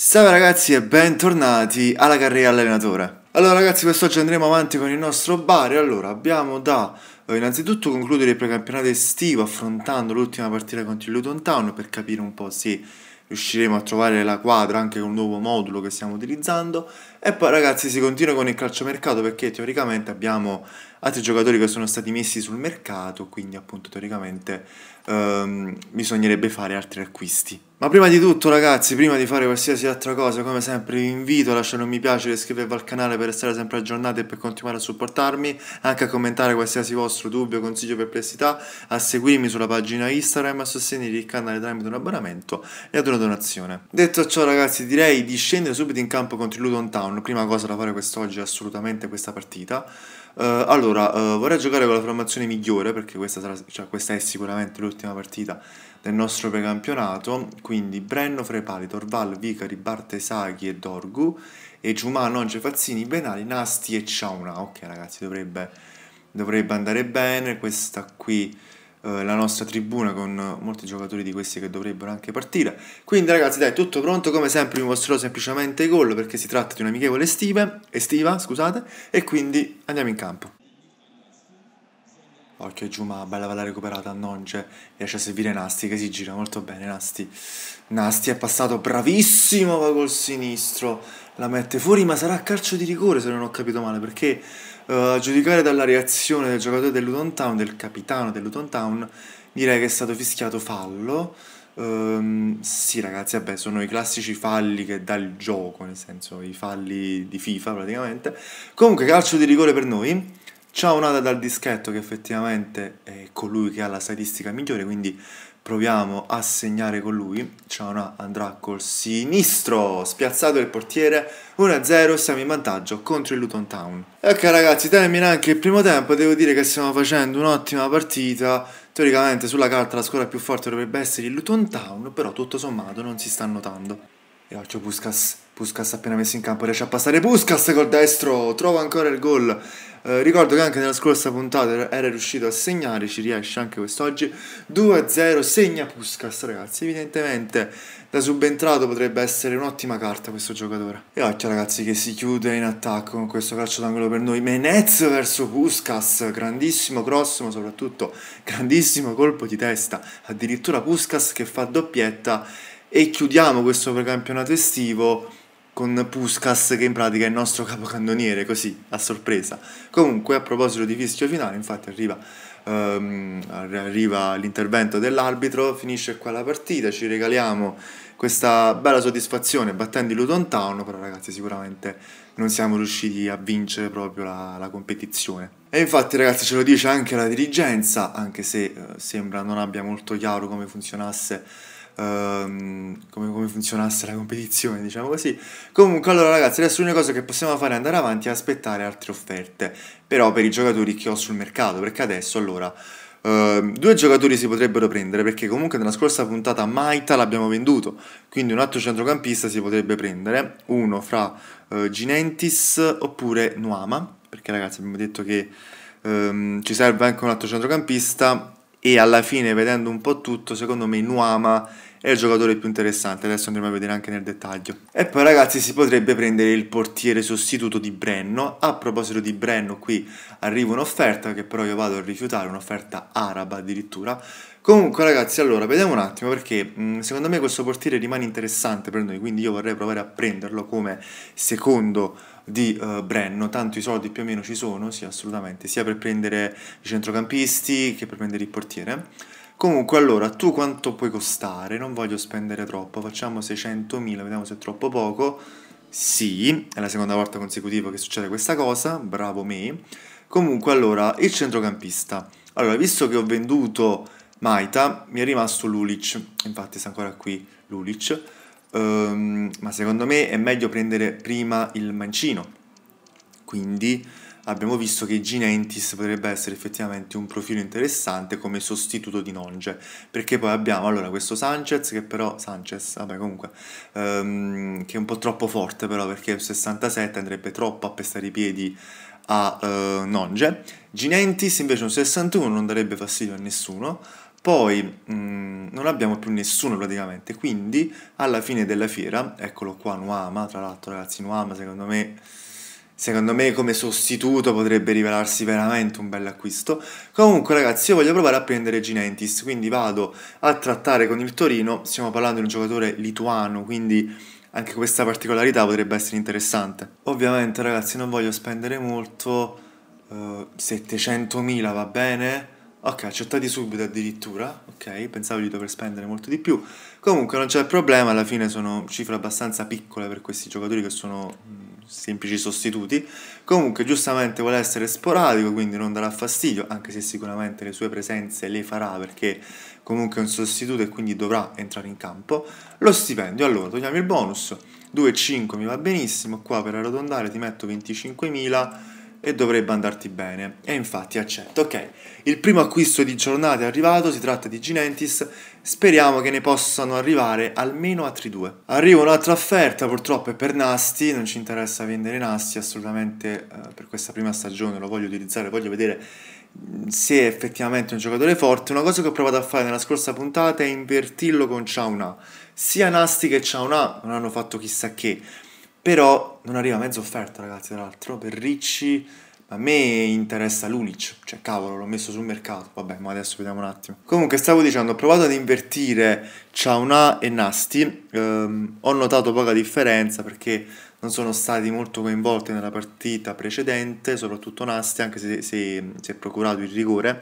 Salve ragazzi e bentornati alla carriera allenatore. Allora ragazzi, quest'oggi andremo avanti con il nostro bar. Allora, abbiamo da eh, innanzitutto concludere il precampionato estivo affrontando l'ultima partita contro il Luton Town per capire un po' se riusciremo a trovare la quadra anche con il nuovo modulo che stiamo utilizzando. E poi ragazzi si continua con il calciomercato perché teoricamente abbiamo altri giocatori che sono stati messi sul mercato, quindi appunto teoricamente ehm, bisognerebbe fare altri acquisti. Ma prima di tutto ragazzi, prima di fare qualsiasi altra cosa, come sempre vi invito a lasciare un mi piace e iscrivervi al canale per restare sempre aggiornati e per continuare a supportarmi, anche a commentare qualsiasi vostro dubbio, consiglio o perplessità, a seguirmi sulla pagina Instagram, e a sostenere il canale tramite un abbonamento e ad una donazione. Detto ciò ragazzi, direi di scendere subito in campo contro il Luton Town, prima cosa da fare quest'oggi è assolutamente questa partita. Uh, allora, uh, vorrei giocare con la formazione migliore perché questa, sarà, cioè, questa è sicuramente l'ultima partita del nostro precampionato. Quindi Brenno, Frepali, Torval, Vicari, Bartesaghi e Dorgu. E Giumano, Nonge, Fazzini, Benali, Nasti e Ciauna. Ok ragazzi, dovrebbe, dovrebbe andare bene. Questa qui eh, la nostra tribuna con molti giocatori di questi che dovrebbero anche partire. Quindi ragazzi dai, tutto pronto, come sempre vi mostrerò semplicemente i gol perché si tratta di un'amichevole estiva, estiva scusate, e quindi andiamo in campo. Occhio giù, ma bella la recuperata, non c'è, riesce a servire Nasti che si gira molto bene, Nasti. Nasti è passato bravissimo, va col sinistro, la mette fuori, ma sarà a calcio di rigore se non ho capito male, perché eh, a giudicare dalla reazione del giocatore del Luton Town, del capitano del Luton Town, direi che è stato fischiato fallo. Um, sì, ragazzi, vabbè, sono i classici falli che dà il gioco, nel senso i falli di FIFA praticamente. Comunque, calcio di rigore per noi. Ciao Nada dal dischetto che effettivamente è colui che ha la statistica migliore, quindi proviamo a segnare con lui. Ciaona andrà col sinistro, spiazzato il portiere, 1-0, siamo in vantaggio contro il Luton Town. Ok ragazzi, termina anche il primo tempo, devo dire che stiamo facendo un'ottima partita. Teoricamente sulla carta la squadra più forte dovrebbe essere il Luton Town, però tutto sommato non si sta notando. E occhio Puskas, Puskas appena messo in campo riesce a passare Puskas col destro, trova ancora il gol. Eh, ricordo che anche nella scorsa puntata era riuscito a segnare, ci riesce anche quest'oggi. 2-0, segna Puskas ragazzi, evidentemente da subentrato potrebbe essere un'ottima carta questo giocatore. E occhio ragazzi che si chiude in attacco con questo calcio d'angolo per noi. Menez verso Puskas, grandissimo cross ma soprattutto grandissimo colpo di testa. Addirittura Puskas che fa doppietta e chiudiamo questo precampionato estivo con Puskas che in pratica è il nostro capocannoniere, così a sorpresa. Comunque a proposito di fischio finale, infatti arriva, um, arriva l'intervento dell'arbitro, finisce qua la partita, ci regaliamo questa bella soddisfazione battendo il Luton Town, però ragazzi sicuramente non siamo riusciti a vincere proprio la, la competizione. E infatti ragazzi ce lo dice anche la dirigenza, anche se eh, sembra non abbia molto chiaro come funzionasse ehm, come, come, funzionasse la competizione, diciamo così. Comunque, allora ragazzi, adesso l'unica cosa che possiamo fare è andare avanti e aspettare altre offerte, però per i giocatori che ho sul mercato, perché adesso allora... Ehm, due giocatori si potrebbero prendere perché comunque nella scorsa puntata Maita l'abbiamo venduto quindi un altro centrocampista si potrebbe prendere uno fra eh, Ginentis oppure Nuama perché ragazzi abbiamo detto che ehm, ci serve anche un altro centrocampista e alla fine vedendo un po' tutto secondo me Nuama è il giocatore più interessante, adesso andremo a vedere anche nel dettaglio. E poi ragazzi si potrebbe prendere il portiere sostituto di Brenno, a proposito di Brenno qui arriva un'offerta che però io vado a rifiutare, un'offerta araba addirittura, Comunque ragazzi, allora, vediamo un attimo perché mh, mm, secondo me questo portiere rimane interessante per noi, quindi io vorrei provare a prenderlo come secondo di uh, Brenno, tanto i soldi più o meno ci sono, sì assolutamente, sia per prendere i centrocampisti che per prendere il portiere. Comunque, allora, tu quanto puoi costare? Non voglio spendere troppo, facciamo 600.000, vediamo se è troppo poco. Sì, è la seconda volta consecutiva che succede questa cosa, bravo me. Comunque, allora, il centrocampista. Allora, visto che ho venduto Maita, mi è rimasto Lulic, infatti sta ancora qui Lulic, um, ma secondo me è meglio prendere prima il mancino. Quindi abbiamo visto che Ginentis potrebbe essere effettivamente un profilo interessante come sostituto di Nonge, perché poi abbiamo allora questo Sanchez che però, Sanchez, vabbè comunque, um, che è un po' troppo forte però perché un 67 andrebbe troppo a pestare i piedi a uh, Nonge, Ginentis invece un 61 non darebbe fastidio a nessuno, poi mh, mm, non abbiamo più nessuno praticamente, quindi alla fine della fiera, eccolo qua Nuama, tra l'altro ragazzi Nuama secondo me secondo me come sostituto potrebbe rivelarsi veramente un bel acquisto. Comunque ragazzi io voglio provare a prendere Ginentis, quindi vado a trattare con il Torino, stiamo parlando di un giocatore lituano, quindi anche questa particolarità potrebbe essere interessante. Ovviamente ragazzi non voglio spendere molto, uh, eh, 700.000 va bene? Ok, accettati subito addirittura, ok, pensavo di dover spendere molto di più. Comunque non c'è problema, alla fine sono cifre abbastanza piccole per questi giocatori che sono mm, semplici sostituti. Comunque giustamente vuole essere sporadico, quindi non darà fastidio, anche se sicuramente le sue presenze le farà perché comunque è un sostituto e quindi dovrà entrare in campo. Lo stipendio, allora togliamo il bonus, 2,5 mi va benissimo, qua per arrotondare ti metto 25.000 e dovrebbe andarti bene. E infatti accetto. Ok, il primo acquisto di giornata è arrivato, si tratta di Ginentis, speriamo che ne possano arrivare almeno altri due. Arriva un'altra offerta, purtroppo è per Nasti, non ci interessa vendere Nasti assolutamente eh, per questa prima stagione, lo voglio utilizzare, voglio vedere mm, se è effettivamente un giocatore forte. Una cosa che ho provato a fare nella scorsa puntata è invertirlo con Chauna. Sia Nasti che Chauna non hanno fatto chissà che però non arriva mezza offerta, ragazzi, tra l'altro, per Ricci. A me interessa Lulic, cioè cavolo, l'ho messo sul mercato. Vabbè, ma adesso vediamo un attimo. Comunque, stavo dicendo, ho provato ad invertire Ciauna e Nasti. Ehm, ho notato poca differenza perché non sono stati molto coinvolti nella partita precedente, soprattutto Nasti, anche se si è procurato il rigore.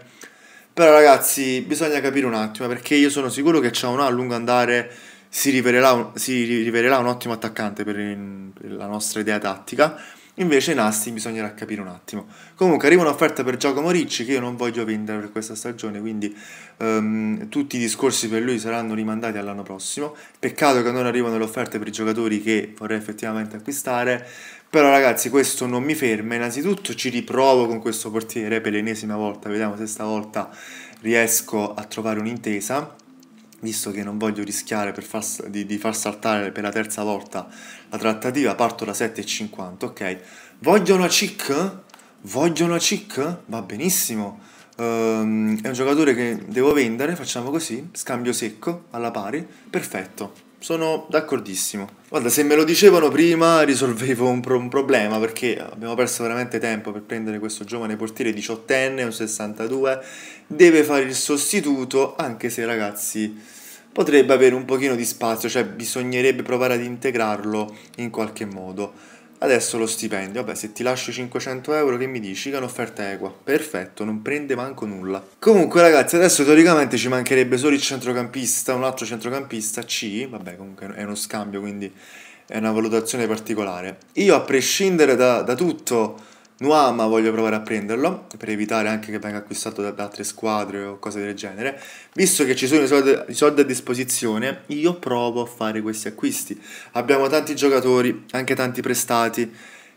Però, ragazzi, bisogna capire un attimo perché io sono sicuro che Ciauna a lungo andare si rivelerà, un, si rivelerà un ottimo attaccante per, in, per la nostra idea tattica. Invece Nasti bisognerà capire un attimo. Comunque arriva un'offerta per Giacomo Ricci che io non voglio vendere per questa stagione, quindi um, tutti i discorsi per lui saranno rimandati all'anno prossimo. Peccato che non arrivano le offerte per i giocatori che vorrei effettivamente acquistare, però ragazzi questo non mi ferma, innanzitutto ci riprovo con questo portiere per l'ennesima volta, vediamo se stavolta riesco a trovare un'intesa visto che non voglio rischiare far, di, di, far saltare per la terza volta la trattativa, parto da 7,50, ok? Vogliono Cic? Vogliono Cic? Va benissimo. Ehm, è un giocatore che devo vendere, facciamo così, scambio secco, alla pari, perfetto. Sono d'accordissimo. Guarda, se me lo dicevano prima risolvevo un, pro un, problema perché abbiamo perso veramente tempo per prendere questo giovane portiere 18enne, un 62, deve fare il sostituto, anche se ragazzi potrebbe avere un pochino di spazio, cioè bisognerebbe provare ad integrarlo in qualche modo. Adesso lo stipendio, vabbè se ti lascio 500 euro che mi dici che è un'offerta equa, perfetto, non prende manco nulla. Comunque ragazzi adesso teoricamente ci mancherebbe solo il centrocampista, un altro centrocampista C, vabbè comunque è uno scambio quindi è una valutazione particolare. Io a prescindere da, da tutto Nuama voglio provare a prenderlo per evitare anche che venga acquistato da, da altre squadre o cose del genere. Visto che ci sono i soldi, i soldi, a disposizione, io provo a fare questi acquisti. Abbiamo tanti giocatori, anche tanti prestati,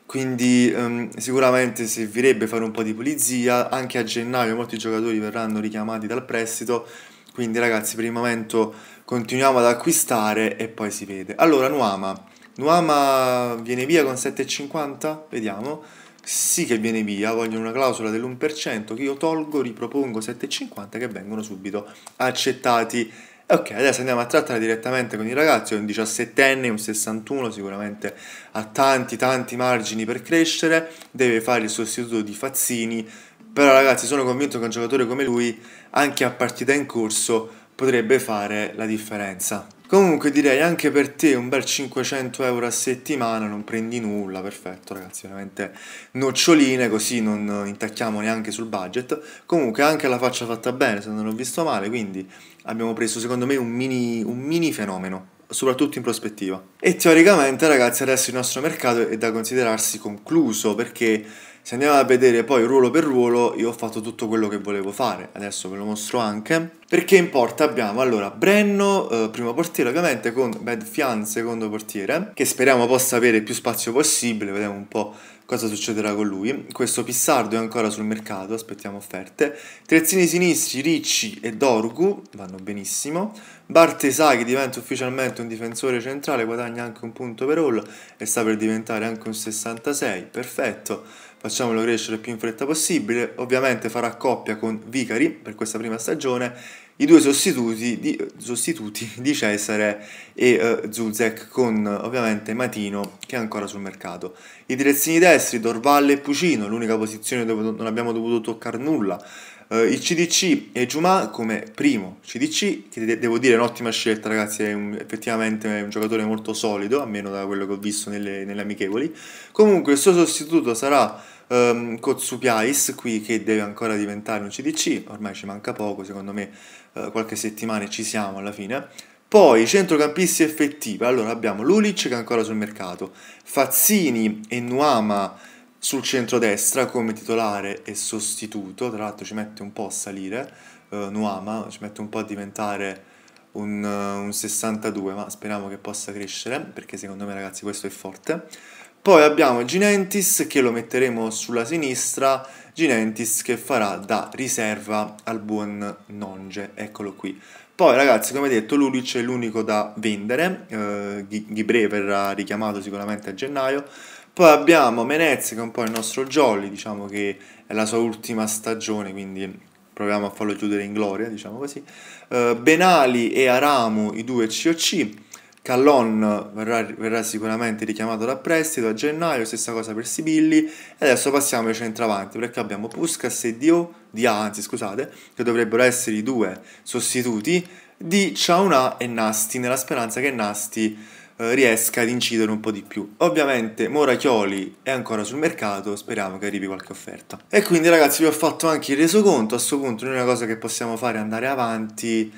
quindi um, sicuramente servirebbe fare un po' di pulizia. Anche a gennaio molti giocatori verranno richiamati dal prestito. Quindi ragazzi, per il momento continuiamo ad acquistare e poi si vede. Allora, Nuama. Nuama viene via con 7,50? Vediamo sì che viene via, vogliono una clausola dell'1% che io tolgo, ripropongo 7,50 che vengono subito accettati. Ok, adesso andiamo a trattare direttamente con i ragazzi, un 17enne, un 61, sicuramente ha tanti tanti margini per crescere, deve fare il sostituto di Fazzini, però ragazzi sono convinto che un giocatore come lui, anche a partita in corso, potrebbe fare la differenza. Comunque direi anche per te un bel 500 euro a settimana, non prendi nulla, perfetto ragazzi, veramente noccioline così non intacchiamo neanche sul budget. Comunque anche la faccia fatta bene, se non ho visto male, quindi abbiamo preso secondo me un mini, un mini fenomeno soprattutto in prospettiva. E teoricamente, ragazzi, adesso il nostro mercato è da considerarsi concluso perché se andiamo a vedere poi ruolo per ruolo, io ho fatto tutto quello che volevo fare, adesso ve lo mostro anche. Perché in porta abbiamo allora Brenno, eh, primo portiere ovviamente, con Bad Fian secondo portiere, che speriamo possa avere più spazio possibile, vediamo un po' cosa succederà con lui. Questo Pissardo è ancora sul mercato, aspettiamo offerte. Trezzini sinistri, Ricci e Dorgu vanno benissimo. Bartesaghi diventa ufficialmente un difensore centrale, guadagna anche un punto per all e sta per diventare anche un 66, perfetto facciamolo crescere più in fretta possibile, ovviamente farà coppia con Vicari per questa prima stagione, i due sostituti di, sostituti di Cesare e uh, Zuzek con ovviamente Matino che è ancora sul mercato. I direzzini destri, Dorvalle e Pucino, l'unica posizione dove non abbiamo dovuto toccare nulla, Uh, il CDC e Juma come primo CDC, che de- devo dire è un'ottima scelta ragazzi, è un, effettivamente è un giocatore molto solido, almeno da quello che ho visto nelle, nelle amichevoli. Comunque il suo sostituto sarà um, ehm, Kotsupiais, qui che deve ancora diventare un CDC, ormai ci manca poco, secondo me uh, qualche settimana e ci siamo alla fine. Poi centrocampisti effettivi, allora abbiamo Lulic che è ancora sul mercato, Fazzini e Nuama sul centro-destra come titolare e sostituto, tra l'altro ci mette un po' a salire, eh, Nuama ci mette un po' a diventare un, eh, un 62, ma speriamo che possa crescere, perché secondo me ragazzi questo è forte. Poi abbiamo Ginentis che lo metteremo sulla sinistra, Ginentis che farà da riserva al buon Nonge, eccolo qui. Poi ragazzi, come detto, Lulic è l'unico da vendere, eh, Ghibre verrà richiamato sicuramente a gennaio, poi abbiamo Menezzi che è un po' il nostro jolly, diciamo che è la sua ultima stagione, quindi proviamo a farlo chiudere in gloria, diciamo così. Uh, Benali e Aramu, i due COC. Callon verrà, verrà, sicuramente richiamato da prestito a gennaio, stessa cosa per Sibilli. E adesso passiamo ai centravanti, perché abbiamo Puskas e Dio, Dia, anzi scusate, che dovrebbero essere i due sostituti di Chauna e Nasti, nella speranza che Nasti eh, riesca ad incidere un po' di più. Ovviamente Mora Chioli è ancora sul mercato, speriamo che arrivi qualche offerta. E quindi ragazzi vi ho fatto anche il resoconto, a questo punto l'unica cosa che possiamo fare è andare avanti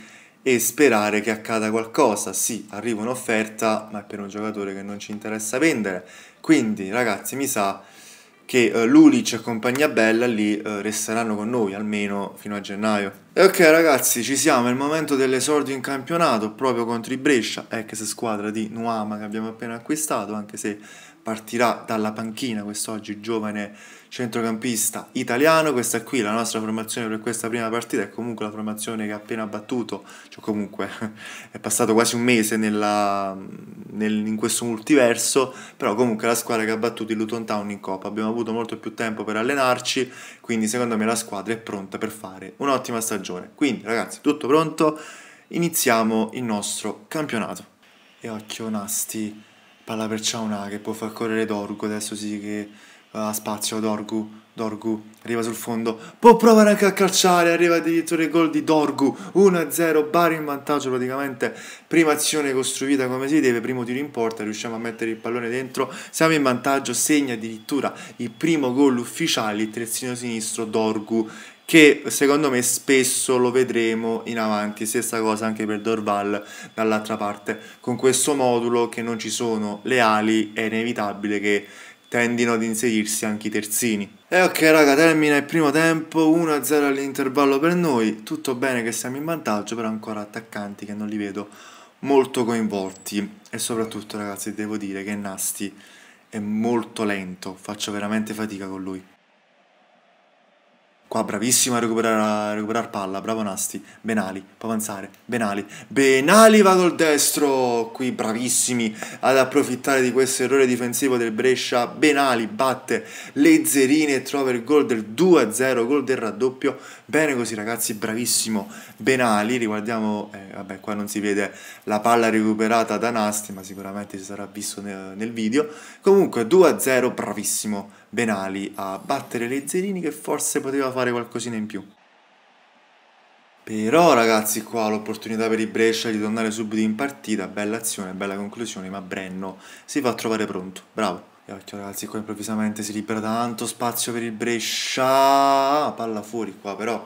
e sperare che accada qualcosa. Sì, arriva un'offerta, ma è per un giocatore che non ci interessa vendere. Quindi, ragazzi, mi sa che eh, Lulic e compagnia bella lì eh, resteranno con noi almeno fino a gennaio. E ok ragazzi, ci siamo, è il momento dell'esordio in campionato proprio contro i Brescia, ex squadra di Nuama che abbiamo appena acquistato, anche se partirà dalla panchina quest'oggi giovane centrocampista italiano. Questa è qui la nostra formazione per questa prima partita, è comunque la formazione che ha appena battuto, cioè comunque è passato quasi un mese nella, nel, in questo multiverso, però comunque la squadra che ha battuto il Luton Town in Coppa. Abbiamo avuto molto più tempo per allenarci, quindi secondo me la squadra è pronta per fare un'ottima stagione. Quindi ragazzi, tutto pronto, iniziamo il nostro campionato. E occhio Nasti Palla per Ciauna che può far correre Dorgu, adesso sì che ha spazio Dorgu, Dorgu arriva sul fondo, può provare anche a calciare, arriva addirittura il gol di Dorgu, 1-0, Bari in vantaggio praticamente, prima azione costruita come si deve, primo tiro in porta, riusciamo a mettere il pallone dentro, siamo in vantaggio, segna addirittura il primo gol ufficiale, il terzino sinistro Dorgu che secondo me spesso lo vedremo in avanti, stessa cosa anche per Dorval dall'altra parte, con questo modulo che non ci sono le ali è inevitabile che tendino ad inserirsi anche i terzini. E ok raga, termina il primo tempo, 1-0 all'intervallo per noi, tutto bene che siamo in vantaggio, però ancora attaccanti che non li vedo molto coinvolti e soprattutto ragazzi devo dire che Nasti è molto lento, faccio veramente fatica con lui. Qua bravissimo a recuperare, a recuperare palla, bravo Nasti. Benali, può avanzare. Benali. Benali va col destro. Qui bravissimi ad approfittare di questo errore difensivo del Brescia. Benali batte le zerine e trova il gol del 2-0, gol del raddoppio Bene così ragazzi, bravissimo Benali, riguardiamo, eh, vabbè qua non si vede la palla recuperata da Nasti, ma sicuramente si sarà visto nel, nel video. Comunque 2-0, bravissimo Benali a battere le Zerini che forse poteva fare qualcosina in più. Però ragazzi qua l'opportunità per il Brescia di tornare subito in partita, bella azione, bella conclusione, ma Brenno si fa trovare pronto, bravo. E Occhio ragazzi, qua improvvisamente si libera tanto spazio per il Brescia. Ah, palla fuori qua però.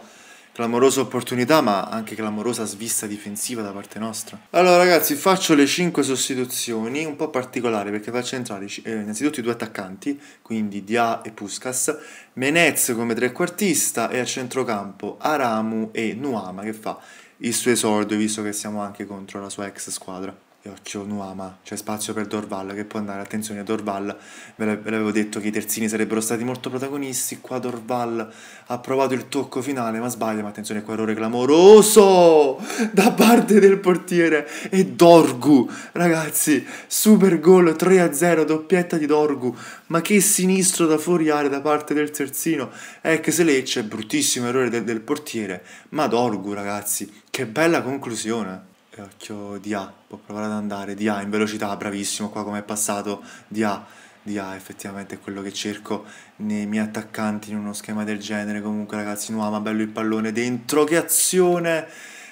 Clamorosa opportunità ma anche clamorosa svista difensiva da parte nostra. Allora ragazzi faccio le 5 sostituzioni, un po' particolari perché faccio entrare eh, innanzitutto i due attaccanti, quindi Dia e Puskas, Menez come trequartista e a centrocampo Aramu e Nuama che fa il suo esordio visto che siamo anche contro la sua ex squadra e occhio Nuama, c'è spazio per Dorval che può andare, attenzione Dorval, ve l'avevo detto che i terzini sarebbero stati molto protagonisti, qua Dorval ha provato il tocco finale ma sbaglia, ma attenzione qua errore clamoroso da parte del portiere e Dorgu, ragazzi, super gol 3-0, doppietta di Dorgu, ma che sinistro da fuori area da parte del terzino, ex Lecce, bruttissimo errore del, del portiere, ma Dorgu ragazzi, che bella conclusione. Eh, occhio di A, può provare ad andare, di A in velocità, bravissimo qua come è passato, di A, di A effettivamente è quello che cerco nei miei attaccanti in uno schema del genere, comunque ragazzi Nuama bello il pallone dentro, che azione!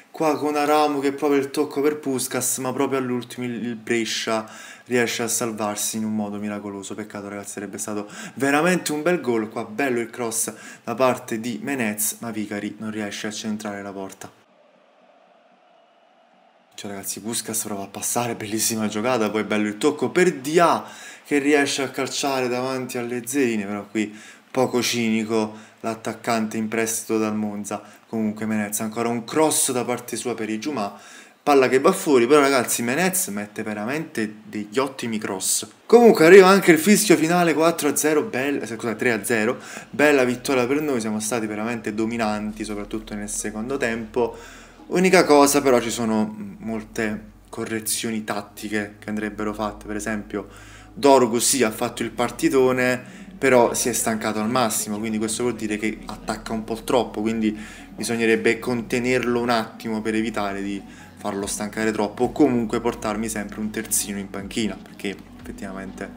Qua con Aramu che prova il tocco per Puskas, ma proprio all'ultimo il Brescia riesce a salvarsi in un modo miracoloso. Peccato ragazzi, sarebbe stato veramente un bel gol. Qua bello il cross da parte di Menez, ma Vicari non riesce a centrare la porta. Cioè ragazzi, Puskas prova a passare, bellissima giocata, poi bello il tocco per Dia che riesce a calciare davanti alle zerine, però qui poco cinico l'attaccante in prestito dal Monza. Comunque Menez ancora un cross da parte sua per i Giumà palla che va fuori, però ragazzi Menez mette veramente degli ottimi cross. Comunque arriva anche il fischio finale 4-0, bella, scusa 3-0, bella vittoria per noi, siamo stati veramente dominanti soprattutto nel secondo tempo. Unica cosa però ci sono molte correzioni tattiche che andrebbero fatte, per esempio Dorgo sì ha fatto il partitone però si è stancato al massimo, quindi questo vuol dire che attacca un po' troppo, quindi bisognerebbe contenerlo un attimo per evitare di farlo stancare troppo o comunque portarmi sempre un terzino in panchina, perché effettivamente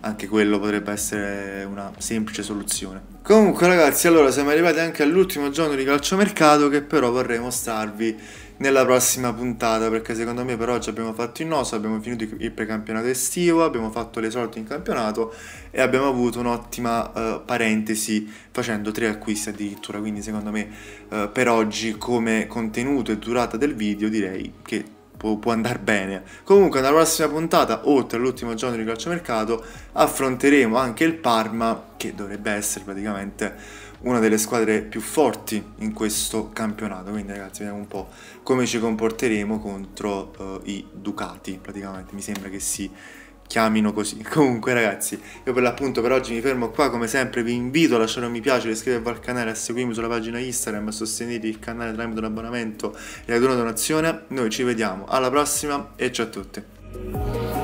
anche quello potrebbe essere una semplice soluzione. Comunque ragazzi, allora siamo arrivati anche all'ultimo giorno di calciomercato che però vorrei mostrarvi nella prossima puntata perché secondo me per oggi abbiamo fatto il nostro, abbiamo finito il precampionato estivo, abbiamo fatto le sorti in campionato e abbiamo avuto un'ottima uh, parentesi facendo tre acquisti addirittura, quindi secondo me uh, per oggi come contenuto e durata del video direi che può, può andare bene. Comunque, nella prossima puntata, oltre all'ultimo giorno di calciomercato, affronteremo anche il Parma, che dovrebbe essere praticamente una delle squadre più forti in questo campionato. Quindi, ragazzi, vediamo un po' come ci comporteremo contro uh, i Ducati. Praticamente mi sembra che si chiamino così. Comunque ragazzi, io per l'appunto per oggi mi fermo qua, come sempre vi invito a lasciare un mi piace, iscrivervi al canale, a seguirmi sulla pagina Instagram, a sostenere il canale tramite un abbonamento e ad una donazione. Noi ci vediamo alla prossima e ciao a tutti.